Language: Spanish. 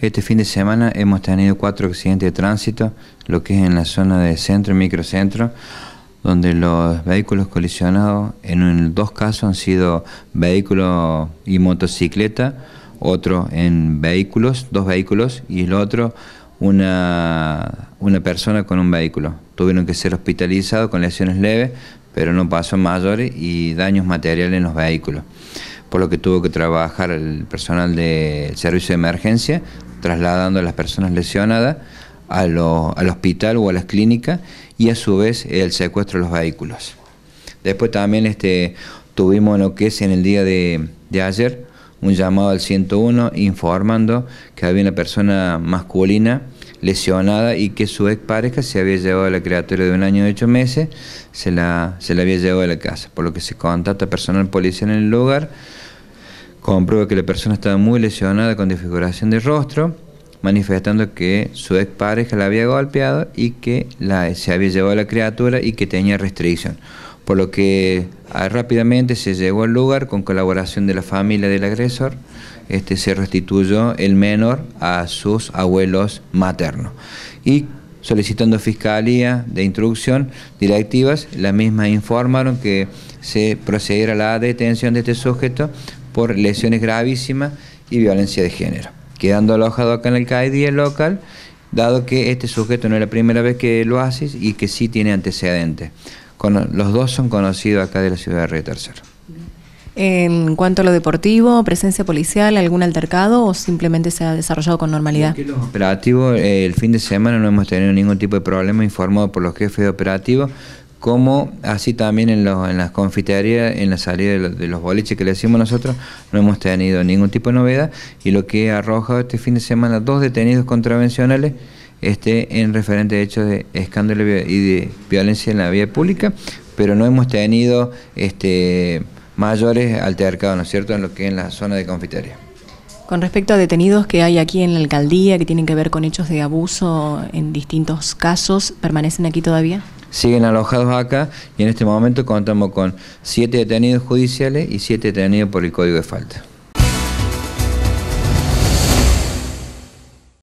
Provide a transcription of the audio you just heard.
Este fin de semana hemos tenido cuatro accidentes de tránsito, lo que es en la zona de centro y microcentro, donde los vehículos colisionados en dos casos han sido vehículo y motocicleta, otro en vehículos, dos vehículos, y el otro una, una persona con un vehículo. Tuvieron que ser hospitalizados con lesiones leves, pero no pasó mayores y daños materiales en los vehículos, por lo que tuvo que trabajar el personal del servicio de emergencia trasladando a las personas lesionadas al hospital o a las clínicas y a su vez el secuestro de los vehículos. Después también este, tuvimos lo que es en el día de, ayer un llamado al 101 informando que había una persona masculina lesionada y que su ex pareja se había llevado a la criatura de un año y ocho meses, se la, se la había llevado a la casa, por lo que se contacta personal policial en el lugar comprueba que la persona estaba muy lesionada con desfiguración de rostro, manifestando que su ex la había golpeado y que la, se había llevado a la criatura y que tenía restricción. Por lo que ah, rápidamente se llegó al lugar con colaboración de la familia del agresor, este, se restituyó el menor a sus abuelos maternos. Y solicitando fiscalía de instrucción directivas, las mismas informaron que se procediera a la detención de este sujeto por lesiones gravísimas y violencia de género, quedando alojado acá en el CAI 10 local, dado que este sujeto no es la primera vez que lo hace y que sí tiene antecedentes. los dos son conocidos acá de la ciudad de Río Tercero. En cuanto a lo deportivo, presencia policial, algún altercado o simplemente se ha desarrollado con normalidad? Los eh, el fin de semana no hemos tenido ningún tipo de problema informado por los jefes de operativos como así también en, las confiterías, en la salida de, los, boliches que le decimos nosotros, no hemos tenido ningún tipo de novedad y lo que ha arrojado este fin de semana dos detenidos contravencionales este, en referente a hechos de escándalo y de violencia en la vía pública, pero no hemos tenido este, mayores altercados, ¿no es cierto?, en lo que es en la zona de confitería. Con respecto a detenidos que hay aquí en la alcaldía que tienen que ver con hechos de abuso en distintos casos, ¿permanecen aquí todavía? siguen alojados acá y en este momento contamos con siete detenidos judiciales y siete detenidos por el código de falta.